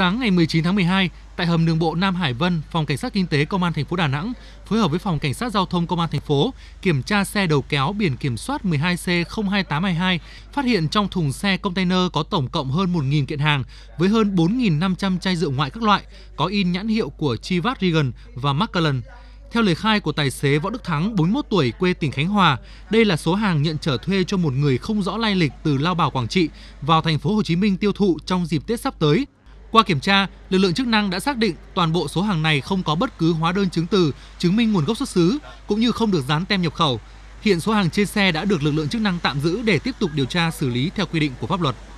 Sáng ngày 19 tháng 12, tại hầm đường bộ Nam Hải Vân, phòng cảnh sát kinh tế công an thành phố Đà Nẵng phối hợp với phòng cảnh sát giao thông công an thành phố kiểm tra xe đầu kéo biển kiểm soát 12C02822, phát hiện trong thùng xe container có tổng cộng hơn 1.000 kiện hàng với hơn 4.500 chai rượu ngoại các loại, có in nhãn hiệu của Chivas Regan và Macallan. Theo lời khai của tài xế Võ Đức Thắng, 41 tuổi, quê tỉnh Khánh Hòa, đây là số hàng nhận trở thuê cho một người không rõ lai lịch từ Lao Bảo Quảng Trị vào thành phố Hồ Chí Minh tiêu thụ trong dịp Tết sắp tới qua kiểm tra, lực lượng chức năng đã xác định toàn bộ số hàng này không có bất cứ hóa đơn chứng từ chứng minh nguồn gốc xuất xứ cũng như không được dán tem nhập khẩu. Hiện số hàng trên xe đã được lực lượng chức năng tạm giữ để tiếp tục điều tra xử lý theo quy định của pháp luật.